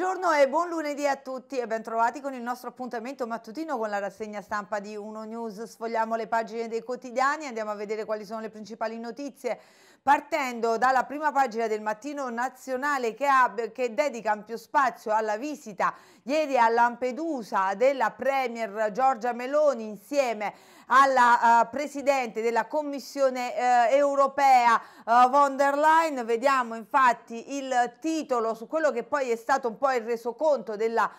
Buongiorno e buon lunedì a tutti e bentrovati con il nostro appuntamento mattutino con la rassegna stampa di Uno News. Sfogliamo le pagine dei quotidiani e andiamo a vedere quali sono le principali notizie. Partendo dalla prima pagina del mattino nazionale che, ha, che dedica ampio spazio alla visita ieri a Lampedusa della Premier Giorgia Meloni insieme a alla uh, Presidente della Commissione uh, europea uh, von der Leyen, vediamo infatti il titolo su quello che poi è stato un po' il resoconto della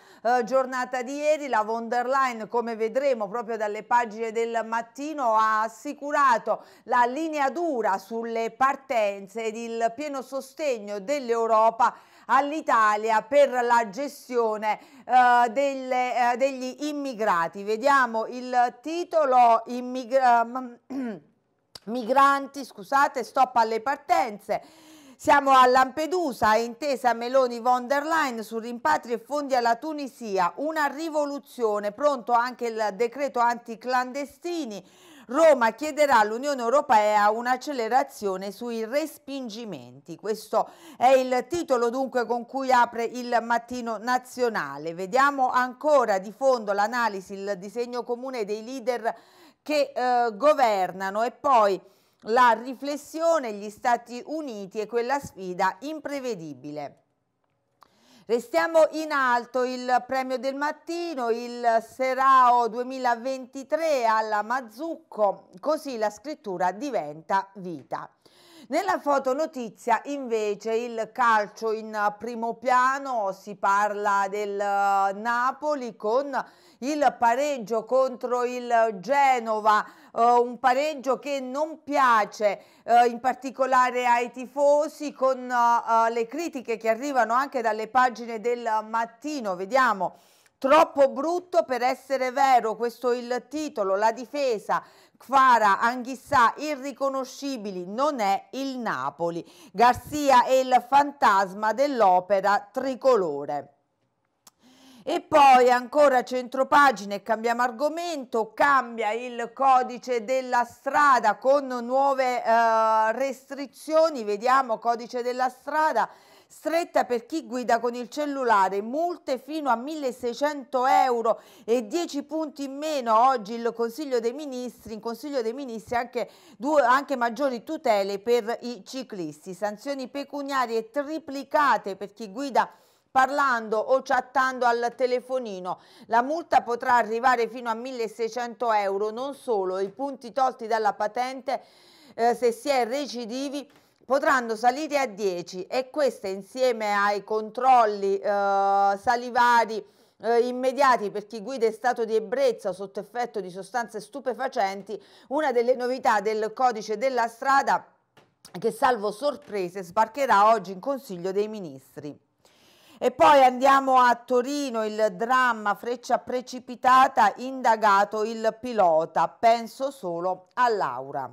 giornata di ieri, la von der Leyen come vedremo proprio dalle pagine del mattino ha assicurato la linea dura sulle partenze ed il pieno sostegno dell'Europa all'Italia per la gestione eh, delle, eh, degli immigrati. Vediamo il titolo ehm, Migranti, scusate, stop alle partenze. Siamo a Lampedusa, intesa Meloni von der Leyen su rimpatri e fondi alla Tunisia, una rivoluzione, pronto anche il decreto anticlandestini, Roma chiederà all'Unione Europea un'accelerazione sui respingimenti. Questo è il titolo dunque con cui apre il mattino nazionale. Vediamo ancora di fondo l'analisi, il disegno comune dei leader che eh, governano e poi la riflessione gli Stati Uniti e quella sfida imprevedibile. Restiamo in alto il premio del mattino, il Serao 2023 alla Mazzucco, così la scrittura diventa vita. Nella fotonotizia invece il calcio in primo piano, si parla del eh, Napoli con il pareggio contro il Genova uh, un pareggio che non piace uh, in particolare ai tifosi con uh, le critiche che arrivano anche dalle pagine del mattino, vediamo. Troppo brutto per essere vero, questo il titolo, la difesa, Quara, Anghissà, irriconoscibili, non è il Napoli. Garzia è il fantasma dell'opera tricolore. E poi ancora centropagina e cambiamo argomento, cambia il codice della strada con nuove eh, restrizioni, vediamo codice della strada, stretta per chi guida con il cellulare, multe fino a 1600 euro e 10 punti in meno oggi il Consiglio dei Ministri, in Consiglio dei Ministri anche, due, anche maggiori tutele per i ciclisti, sanzioni pecuniarie triplicate per chi guida con parlando o chattando al telefonino. La multa potrà arrivare fino a 1.600 euro, non solo, i punti tolti dalla patente eh, se si è recidivi potranno salire a 10 e queste insieme ai controlli eh, salivari eh, immediati per chi guida in stato di ebbrezza sotto effetto di sostanze stupefacenti, una delle novità del codice della strada che salvo sorprese sbarcherà oggi in Consiglio dei Ministri. E poi andiamo a Torino, il dramma freccia precipitata, indagato il pilota, penso solo a Laura.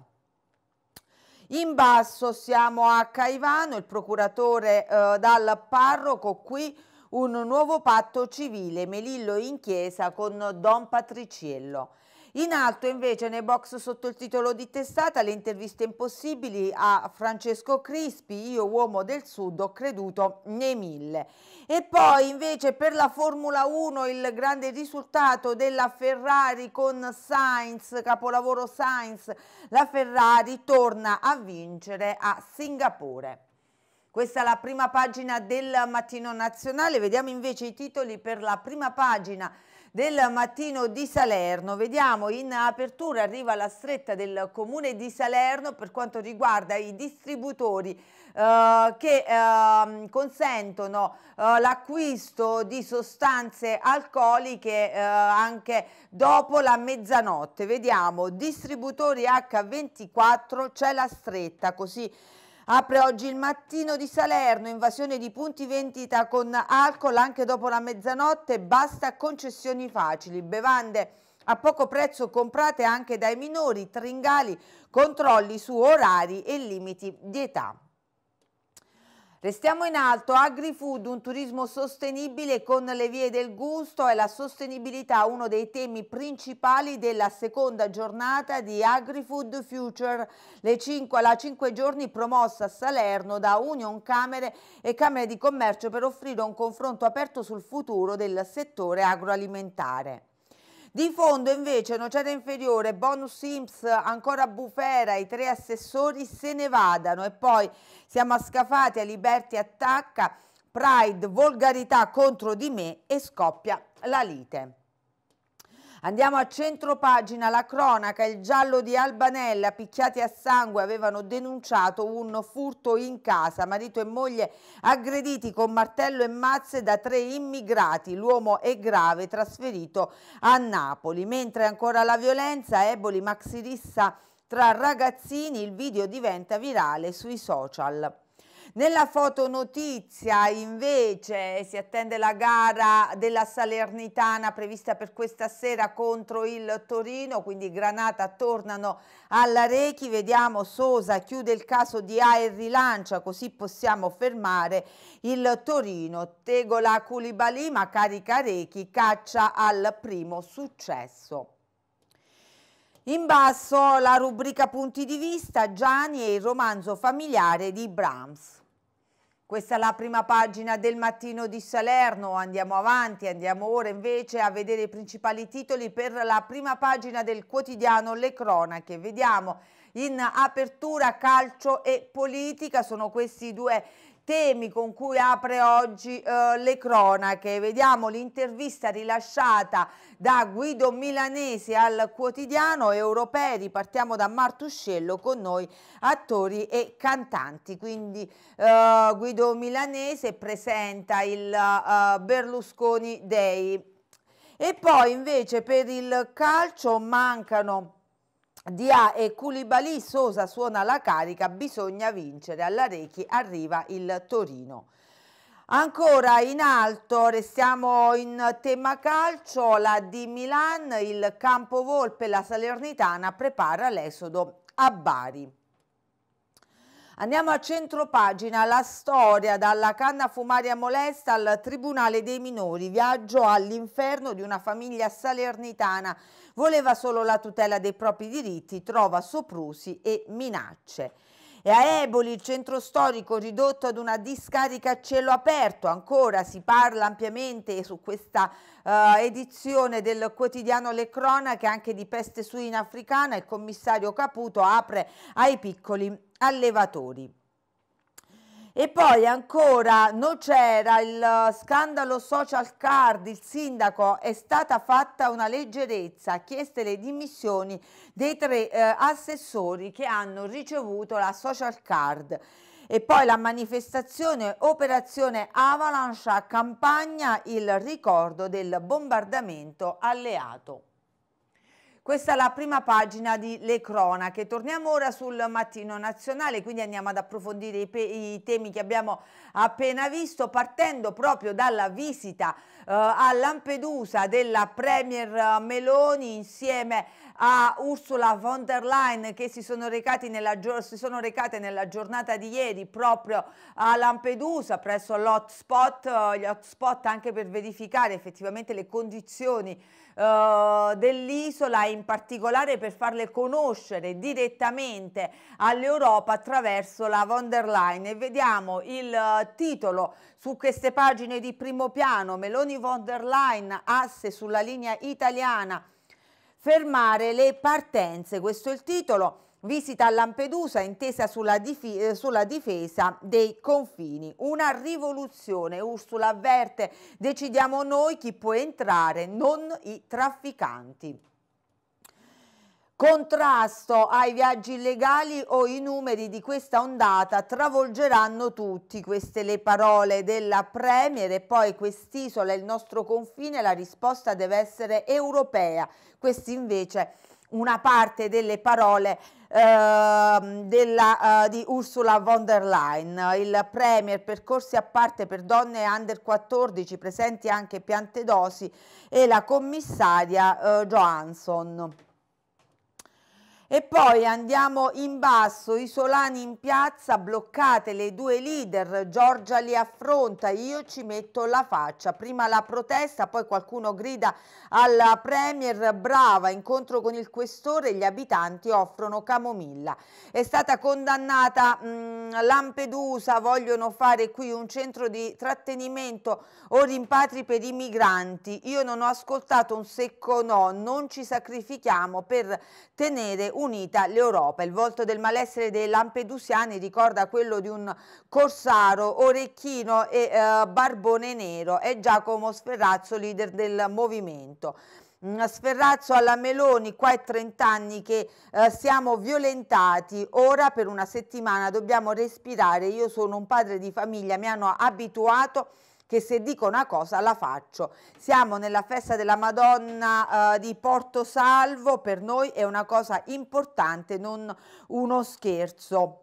In basso siamo a Caivano, il procuratore eh, dal parroco qui un nuovo patto civile, Melillo in chiesa con Don Patriciello. In alto invece nei box sotto il titolo di testata le interviste impossibili a Francesco Crispi, io uomo del sud ho creduto nei mille. E poi invece per la Formula 1 il grande risultato della Ferrari con Sainz, capolavoro Sainz, la Ferrari torna a vincere a Singapore. Questa è la prima pagina del Mattino Nazionale, vediamo invece i titoli per la prima pagina del mattino di Salerno. Vediamo in apertura arriva la stretta del comune di Salerno per quanto riguarda i distributori eh, che eh, consentono eh, l'acquisto di sostanze alcoliche eh, anche dopo la mezzanotte. Vediamo distributori H24 c'è la stretta così Apre oggi il mattino di Salerno, invasione di punti vendita con alcol anche dopo la mezzanotte, basta concessioni facili, bevande a poco prezzo comprate anche dai minori, tringali, controlli su orari e limiti di età. Restiamo in alto, AgriFood, un turismo sostenibile con le vie del gusto e la sostenibilità, uno dei temi principali della seconda giornata di AgriFood Future, le 5 alla 5 giorni promossa a Salerno da Union Camere e Camere di Commercio per offrire un confronto aperto sul futuro del settore agroalimentare. Di fondo invece Nocera Inferiore, Bonus Sims, ancora Bufera, i tre assessori se ne vadano e poi siamo a Scafati, a Liberti attacca, Pride, volgarità contro di me e scoppia la lite. Andiamo a centro pagina, la cronaca, il giallo di Albanella, picchiati a sangue, avevano denunciato un furto in casa, marito e moglie aggrediti con martello e mazze da tre immigrati, l'uomo è grave, trasferito a Napoli. Mentre ancora la violenza, Eboli Maxirissa tra ragazzini, il video diventa virale sui social. Nella fotonotizia invece si attende la gara della Salernitana prevista per questa sera contro il Torino, quindi Granata tornano alla Rechi, vediamo Sosa chiude il caso di A e rilancia, così possiamo fermare il Torino. Tegola Koulibaly ma carica Rechi, caccia al primo successo. In basso la rubrica punti di vista Gianni e il romanzo familiare di Brahms. Questa è la prima pagina del mattino di Salerno, andiamo avanti, andiamo ora invece a vedere i principali titoli per la prima pagina del quotidiano Le Cronache. Vediamo in apertura calcio e politica, sono questi due temi con cui apre oggi eh, le cronache. Vediamo l'intervista rilasciata da Guido Milanesi al quotidiano Europei, partiamo da Martuscello con noi attori e cantanti. Quindi eh, Guido Milanese presenta il eh, Berlusconi Day. E poi invece per il calcio mancano Dia e Culibali Sosa suona la carica, bisogna vincere, alla Rechi arriva il Torino. Ancora in alto, restiamo in tema calcio, la di Milan, il Campovolpe, la Salernitana prepara l'esodo a Bari. Andiamo a centro pagina, la storia dalla canna fumaria molesta al Tribunale dei Minori, viaggio all'inferno di una famiglia salernitana. Voleva solo la tutela dei propri diritti, trova soprusi e minacce. E a Eboli, il centro storico ridotto ad una discarica a cielo aperto, ancora si parla ampiamente su questa uh, edizione del quotidiano Le Cronache anche di peste suina africana, il commissario Caputo apre ai piccoli allevatori. E poi ancora non c'era il eh, scandalo social card, il sindaco è stata fatta una leggerezza, chieste le dimissioni dei tre eh, assessori che hanno ricevuto la social card. E poi la manifestazione Operazione Avalanche a Campagna, il ricordo del bombardamento alleato. Questa è la prima pagina di Le Cronache. Torniamo ora sul mattino nazionale, quindi andiamo ad approfondire i, i temi che abbiamo appena visto, partendo proprio dalla visita eh, a Lampedusa della Premier Meloni insieme a Ursula von der Leyen che si sono, nella, si sono recate nella giornata di ieri proprio a Lampedusa presso l'hotspot, eh, gli hotspot anche per verificare effettivamente le condizioni eh, dell'isola in particolare per farle conoscere direttamente all'Europa attraverso la von der Leyen e vediamo il eh, titolo su queste pagine di primo piano Meloni von der Leyen asse sulla linea italiana fermare le partenze questo è il titolo Visita a Lampedusa intesa sulla, dif eh, sulla, difesa dei confini. Una rivoluzione. Ursula avverte, decidiamo noi chi può entrare, non i trafficanti. Contrasto ai viaggi illegali o i numeri di questa ondata travolgeranno tutti. Queste le parole della Premier e poi quest'isola è il nostro confine, la risposta deve essere europea. Questi invece una parte delle parole eh, della, eh, di Ursula von der Leyen, il Premier, percorsi a parte per donne under 14, presenti anche Piantedosi e la commissaria eh, Johansson. E poi andiamo in basso, i Solani in piazza, bloccate le due leader, Giorgia li affronta, io ci metto la faccia. Prima la protesta, poi qualcuno grida alla Premier, brava, incontro con il questore, gli abitanti offrono camomilla. È stata condannata mh, mm, Lampedusa, vogliono fare qui un centro di trattenimento o rimpatri per i migranti. Io non ho ascoltato un secco no, non ci sacrifichiamo per tenere unita l'Europa. Il volto del malessere dei lampedusiani ricorda quello di un corsaro, orecchino e eh, barbone nero. È Giacomo Sferrazzo, leader del movimento. Mm, Sferrazzo alla Meloni, qua è 30 anni che eh, siamo violentati, ora per una settimana dobbiamo respirare, io sono un padre di famiglia, mi hanno abituato a che se dico una cosa la faccio. Siamo nella festa della Madonna eh, di Porto Salvo, per noi è una cosa importante, non uno scherzo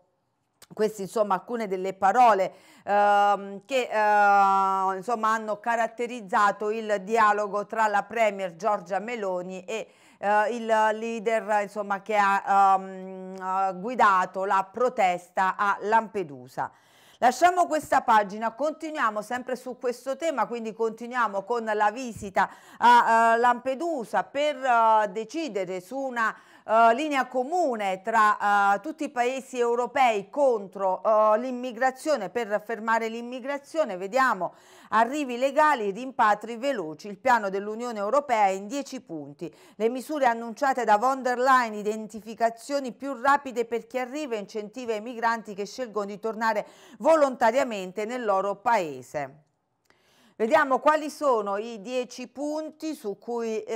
queste insomma alcune delle parole ehm, che eh, insomma hanno caratterizzato il dialogo tra la Premier Giorgia Meloni e eh, il leader insomma che ha ehm, eh, guidato la protesta a Lampedusa. Lasciamo questa pagina, continuiamo sempre su questo tema, quindi continuiamo con la visita a uh, Lampedusa per uh, decidere su una eh, linea comune tra uh, tutti i paesi europei contro uh, l'immigrazione per fermare l'immigrazione. Vediamo arrivi legali rimpatri veloci. Il piano dell'Unione Europea è in 10 punti. Le misure annunciate da von der Leyen, identificazioni più rapide per chi arriva e incentivi ai migranti che scelgono di tornare volontariamente nel loro paese. Vediamo quali sono i dieci punti su cui eh,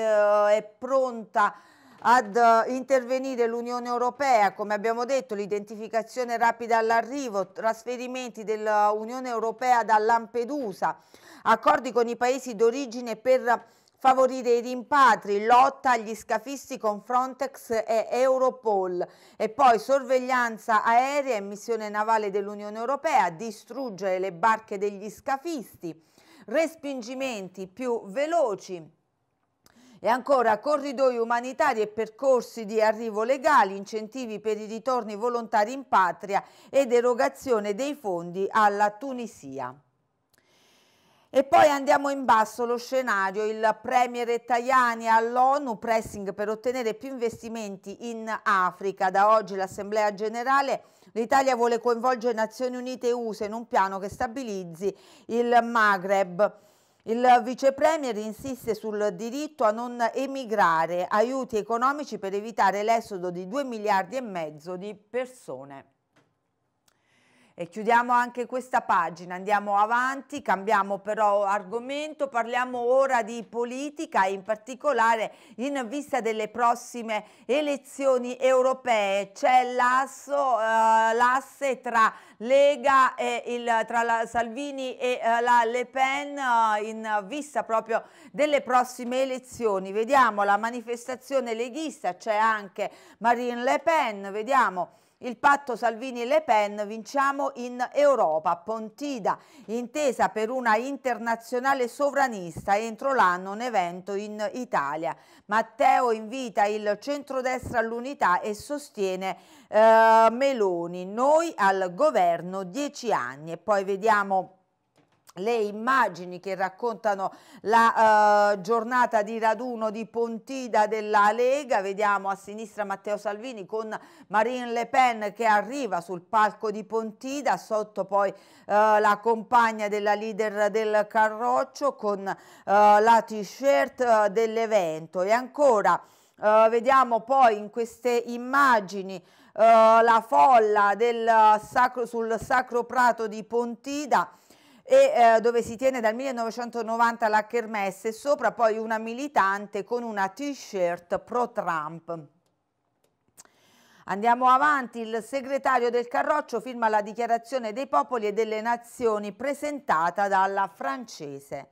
è pronta ad uh, intervenire l'Unione Europea, come abbiamo detto, l'identificazione rapida all'arrivo, trasferimenti dell'Unione Europea da Lampedusa, accordi con i paesi d'origine per favorire i rimpatri, lotta agli scafisti con Frontex e Europol e poi sorveglianza aerea e missione navale dell'Unione Europea, distruggere le barche degli scafisti, respingimenti più veloci e ancora corridoi umanitari e percorsi di arrivo legali, incentivi per i ritorni volontari in patria ed erogazione dei fondi alla Tunisia. E poi andiamo in basso lo scenario, il premier Tajani all'ONU, pressing per ottenere più investimenti in Africa. Da oggi l'Assemblea Generale l'Italia vuole coinvolgere Nazioni Unite e USA in un piano che stabilizzi il Maghreb. Il vice premier insiste sul diritto a non emigrare, aiuti economici per evitare l'esodo di 2 miliardi e mezzo di persone. E chiudiamo anche questa pagina, andiamo avanti, cambiamo però argomento, parliamo ora di politica e in particolare in vista delle prossime elezioni europee c'è eh, l'asse eh, tra Lega e il, tra la, Salvini e eh, la Le Pen eh, in vista proprio delle prossime elezioni. Vediamo la manifestazione leghista, c'è anche Marine Le Pen, vediamo il patto Salvini-Le Pen vinciamo in Europa, Pontida, intesa per una internazionale sovranista entro l'anno un evento in Italia. Matteo invita il centrodestra all'unità e sostiene eh, Meloni, noi al governo dieci anni e poi vediamo le immagini che raccontano la eh, giornata di raduno di Pontida della Lega, vediamo a sinistra Matteo Salvini con Marine Le Pen che arriva sul palco di Pontida, sotto poi eh, la compagna della leader del Carroccio con eh, la t-shirt eh, dell'evento e ancora eh, vediamo poi in queste immagini eh, la folla del, sacro, sul Sacro Prato di Pontida e eh, dove si tiene dal 1990 la Kermesse, sopra poi una militante con una t-shirt pro-Trump. Andiamo avanti, il segretario del Carroccio firma la dichiarazione dei popoli e delle nazioni presentata dalla francese.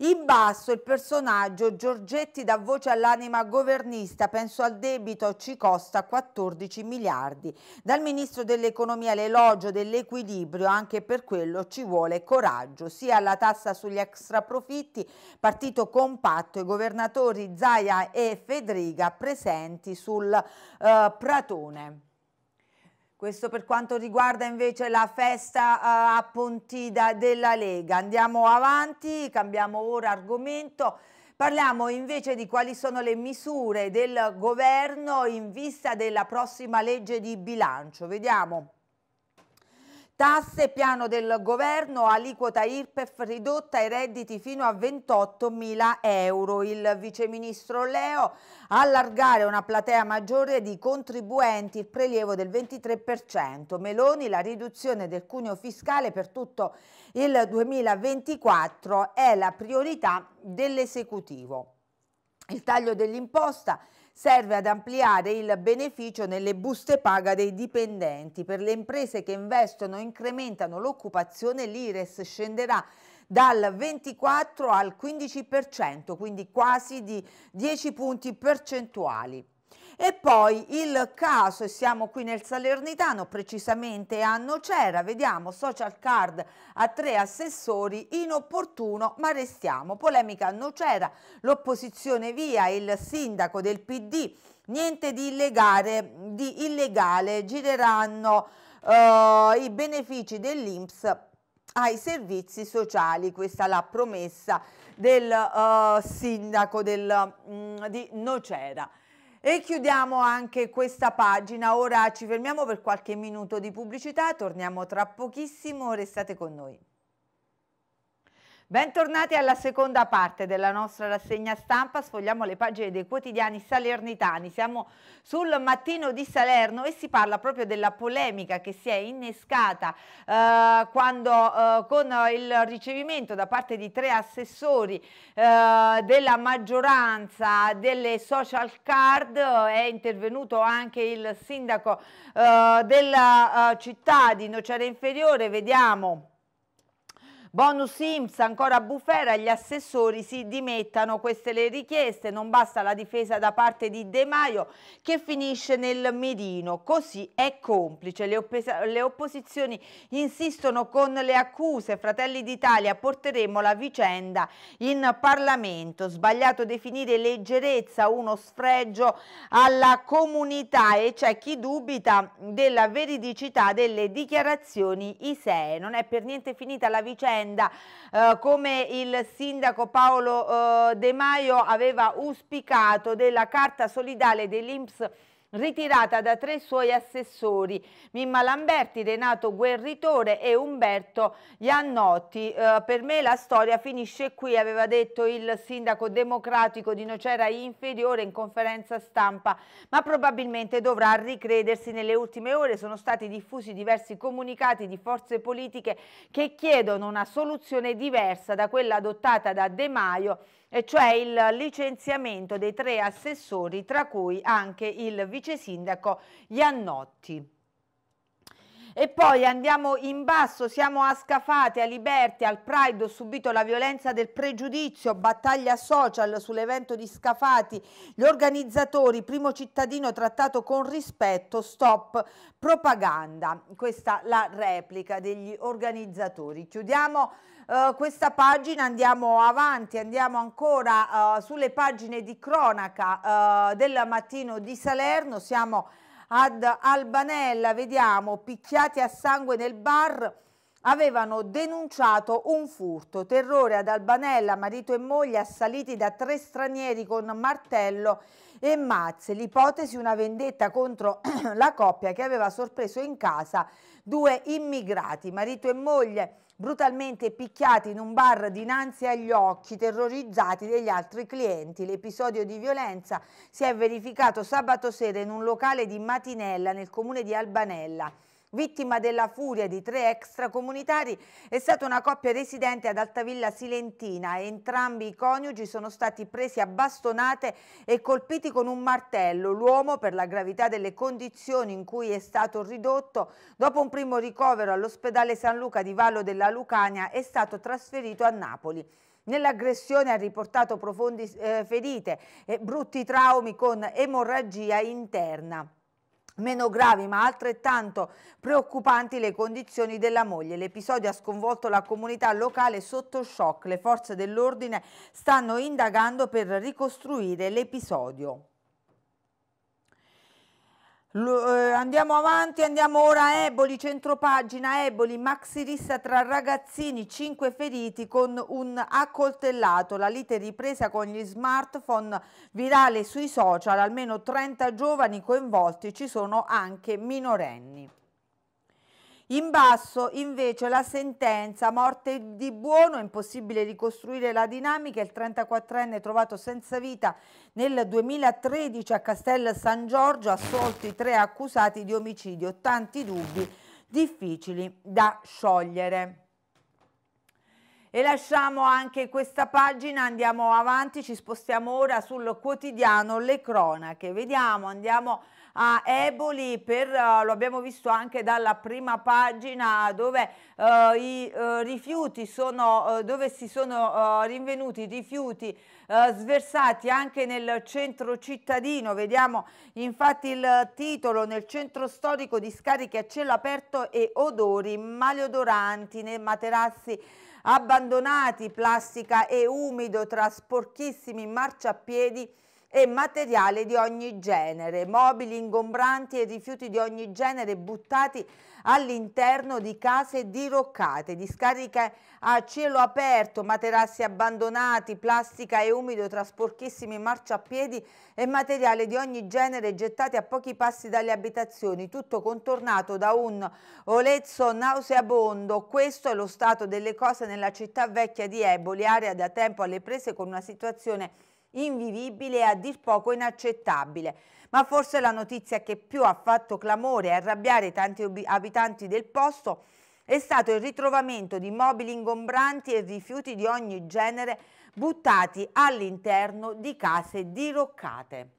In basso il personaggio Giorgetti dà voce all'anima governista, penso al debito, ci costa 14 miliardi. Dal ministro dell'economia l'elogio dell'equilibrio, anche per quello ci vuole coraggio, sia alla tassa sugli extraprofitti, partito compatto, i governatori Zaia e Fedriga presenti sul eh, Pratone. Questo per quanto riguarda invece la festa eh, a Pontida della Lega. Andiamo avanti, cambiamo ora argomento. Parliamo invece di quali sono le misure del governo in vista della prossima legge di bilancio. Vediamo. Tasse, piano del governo, aliquota IRPEF ridotta ai redditi fino a 28 mila euro. Il viceministro Leo allargare una platea maggiore di contribuenti, il prelievo del 23%. Meloni, la riduzione del cuneo fiscale per tutto il 2024 è la priorità dell'esecutivo. Il taglio dell'imposta serve ad ampliare il beneficio nelle buste paga dei dipendenti. Per le imprese che investono e incrementano l'occupazione l'IRES scenderà dal 24 al 15%, quindi quasi di 10 punti percentuali. E poi il caso, e siamo qui nel Salernitano, precisamente a Nocera, vediamo social card a tre assessori, inopportuno ma restiamo. Polemica a Nocera, l'opposizione via, il sindaco del PD, niente di, illegale, di illegale gireranno eh, i benefici dell'Inps ai servizi sociali, questa è la promessa del eh, sindaco del, mh, mm, di Nocera. E chiudiamo anche questa pagina, ora ci fermiamo per qualche minuto di pubblicità, torniamo tra pochissimo, restate con noi. Bentornati alla seconda parte della nostra rassegna stampa, sfogliamo le pagine dei quotidiani salernitani, siamo sul mattino di Salerno e si parla proprio della polemica che si è innescata eh, quando eh, con il ricevimento da parte di tre assessori eh, della maggioranza delle social card è intervenuto anche il sindaco eh, della eh, città di Nocera Inferiore, vediamo Bonus IMSS ancora a bufera, gli assessori si dimettano, queste le richieste, non basta la difesa da parte di De Maio che finisce nel mirino, così è complice. Le, opp le opposizioni insistono con le accuse, Fratelli d'Italia porteremo la vicenda in Parlamento, sbagliato definire leggerezza uno sfregio alla comunità e c'è chi dubita della veridicità delle dichiarazioni ISEE, non è per niente finita la vicenda vicenda. Eh, come il sindaco Paolo eh, De Maio aveva auspicato della carta solidale dell'Inps ritirata da tre suoi assessori, Mimma Lamberti, Renato Guerritore e Umberto Iannotti. Eh, per me la storia finisce qui, aveva detto il sindaco democratico di Nocera Inferiore in conferenza stampa, ma probabilmente dovrà ricredersi nelle ultime ore. Sono stati diffusi diversi comunicati di forze politiche che chiedono una soluzione diversa da quella adottata da De Maio, e cioè il licenziamento dei tre assessori, tra cui anche il vice vice sindaco Iannotti. E poi andiamo in basso, siamo a Scafate, a Liberti, al Pride, ho subito la violenza del pregiudizio, battaglia social sull'evento di Scafati, gli organizzatori, primo cittadino trattato con rispetto, stop propaganda. Questa la replica degli organizzatori. Chiudiamo eh, questa pagina, andiamo avanti, andiamo ancora uh, sulle pagine di cronaca uh, del mattino di Salerno, siamo ad Albanella, vediamo picchiati a sangue nel bar, avevano denunciato un furto, terrore ad Albanella, marito e moglie assaliti da tre stranieri con martello e mazze, l'ipotesi una vendetta contro la coppia che aveva sorpreso in casa due immigrati, marito e moglie brutalmente picchiati in un bar dinanzi agli occhi, terrorizzati degli altri clienti. L'episodio di violenza si è verificato sabato sera in un locale di Matinella nel comune di Albanella. Vittima della furia di tre extracomunitari è stata una coppia residente ad Altavilla Silentina. Entrambi i coniugi sono stati presi a bastonate e colpiti con un martello. L'uomo, per la gravità delle condizioni in cui è stato ridotto, dopo un primo ricovero all'ospedale San Luca di Vallo della Lucania, è stato trasferito a Napoli. Nell'aggressione ha riportato profonde eh, ferite e brutti traumi con emorragia interna. Meno gravi ma altrettanto preoccupanti le condizioni della moglie. L'episodio ha sconvolto la comunità locale sotto shock. Le forze dell'ordine stanno indagando per ricostruire l'episodio. Eh, andiamo avanti, andiamo ora a Eboli, centropagina Eboli, maxirissa tra ragazzini, 5 feriti con un accoltellato, la lite ripresa con gli smartphone virale sui social, almeno 30 giovani coinvolti, ci sono anche minorenni. In basso invece la sentenza morte di buono, impossibile ricostruire la dinamica, il 34enne trovato senza vita nel 2013 a Castel San Giorgio, assolti i tre accusati di omicidio, tanti dubbi difficili da sciogliere. E lasciamo anche questa pagina, andiamo avanti, ci spostiamo ora sul quotidiano Le Cronache. Vediamo, andiamo a Eboli, per, uh, lo abbiamo visto anche dalla prima pagina dove uh, i uh, rifiuti sono, dove si sono rinvenuti rifiuti sversati anche nel centro cittadino. Vediamo infatti il titolo nel centro storico discariche a cielo aperto e odori maleodoranti nei materassi abbandonati, plastica e umido tra sporchissimi marciapiedi e materiale di ogni genere, mobili ingombranti e rifiuti di ogni genere buttati all'interno di case diroccate, discariche a cielo aperto, materassi abbandonati, plastica e umido tra sporchissimi marciapiedi e materiale di ogni genere gettati a pochi passi dalle abitazioni, tutto contornato da un olezzo nauseabondo. Questo è lo stato delle cose nella città vecchia di Eboli, area da tempo alle prese con una situazione invivibile e a dir poco inaccettabile. Ma forse la notizia che più ha fatto clamore e arrabbiare tanti abitanti del posto è stato il ritrovamento di mobili ingombranti e rifiuti di ogni genere buttati all'interno di case diroccate.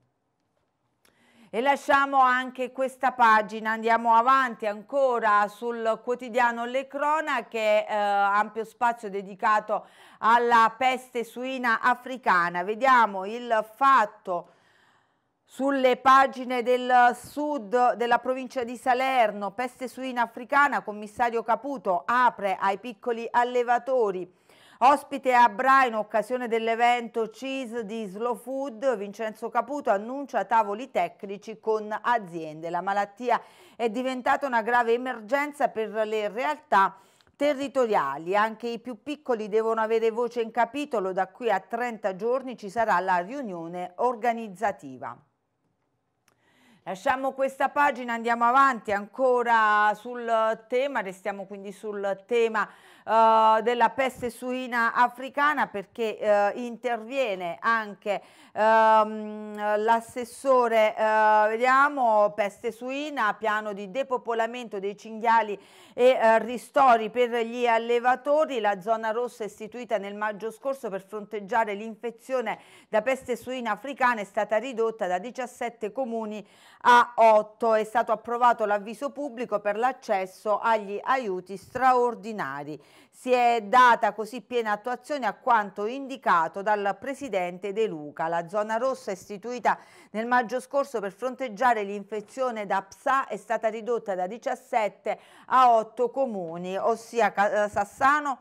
E lasciamo anche questa pagina, andiamo avanti ancora sul quotidiano Le Cronache, eh, ampio spazio dedicato alla peste suina africana. Vediamo il fatto sulle pagine del sud della provincia di Salerno, peste suina africana, commissario Caputo apre ai piccoli allevatori. Ospite a Bra in occasione dell'evento CIS di Slow Food, Vincenzo Caputo annuncia tavoli tecnici con aziende. La malattia è diventata una grave emergenza per le realtà territoriali. Anche i più piccoli devono avere voce in capitolo. Da qui a 30 giorni ci sarà la riunione organizzativa. Lasciamo questa pagina, andiamo avanti ancora sul tema, restiamo quindi sul tema uh, della peste suina africana perché uh, interviene anche um, l'assessore, uh, vediamo, peste suina, piano di depopolamento dei cinghiali e ristori per gli allevatori, la zona rossa istituita nel maggio scorso per fronteggiare l'infezione da peste suina africana è stata ridotta da 17 comuni a 8 è stato approvato l'avviso pubblico per l'accesso agli aiuti straordinari. Si è data così piena attuazione a quanto indicato dal Presidente De Luca. La zona rossa istituita nel maggio scorso per fronteggiare l'infezione da PSA è stata ridotta da 17 a 8 comuni, ossia Sassano,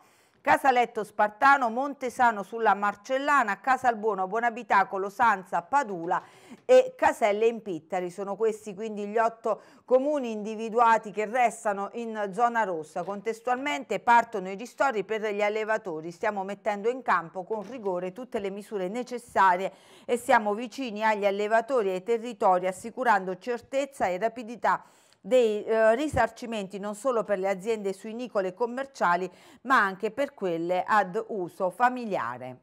Casaletto Spartano, Montesano sulla Marcellana, Casalbuono, Buonabitacolo, Sanza, Padula e Caselle in Pittari. Sono questi quindi gli otto comuni individuati che restano in zona rossa. Contestualmente partono i ristori per gli allevatori. Stiamo mettendo in campo con rigore tutte le misure necessarie e siamo vicini agli allevatori e ai territori assicurando certezza e rapidità dei eh, risarcimenti non solo per le aziende sui suinicole commerciali ma anche per quelle ad uso familiare.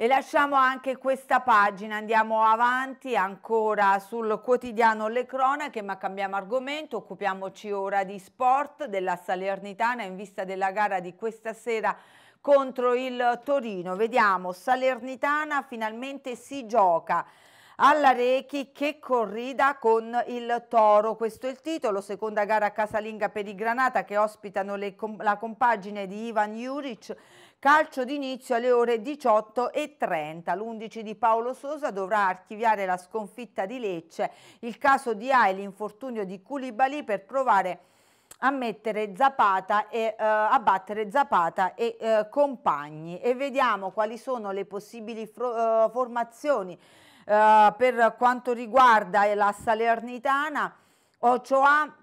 E lasciamo anche questa pagina, andiamo avanti ancora sul quotidiano Le Cronache, ma cambiamo argomento, occupiamoci ora di sport, della Salernitana in vista della gara di questa sera contro il Torino. Vediamo, Salernitana finalmente si gioca alla Rechi che corrida con il Toro, questo è il titolo, seconda gara casalinga per i Granata che ospitano le, la compagine di Ivan Juric Calcio d'inizio alle ore 18.30. L'11 di Paolo Sosa dovrà archiviare la sconfitta di Lecce, il caso di A e l'infortunio di Culibali per provare a mettere Zapata e eh, a battere Zapata e eh, compagni. E vediamo quali sono le possibili uh, formazioni eh, per quanto riguarda la Salernitana, Ochoa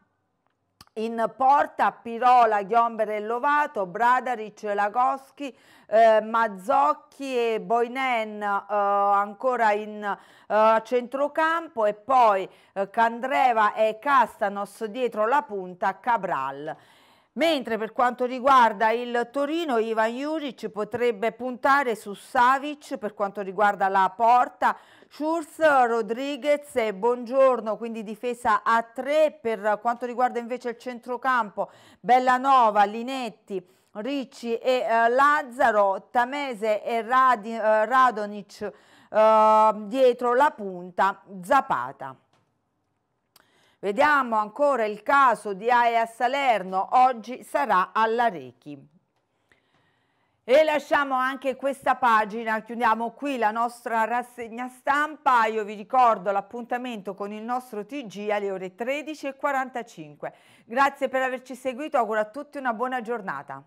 in porta Pirola, Ghiomber e Lovato, Bradaric, Lagoschi, eh, Mazzocchi e Boinen eh, ancora in eh, centrocampo e poi Candreva eh, e Castanos dietro la punta Cabral. Mentre per quanto riguarda il Torino, Ivan Juric potrebbe puntare su Savic per quanto riguarda la porta, Schurz, Rodriguez e Buongiorno, quindi difesa a 3 per quanto riguarda invece il centrocampo, Bellanova, Linetti, Ricci e eh, Lazzaro, Tamese e Radi, eh, Radonic eh, dietro la punta, Zapata. Vediamo ancora il caso di Aea Salerno, oggi sarà alla Rechi. E lasciamo anche questa pagina, chiudiamo qui la nostra rassegna stampa, io vi ricordo l'appuntamento con il nostro TG alle ore 13.45. Grazie per averci seguito, auguro a tutti una buona giornata.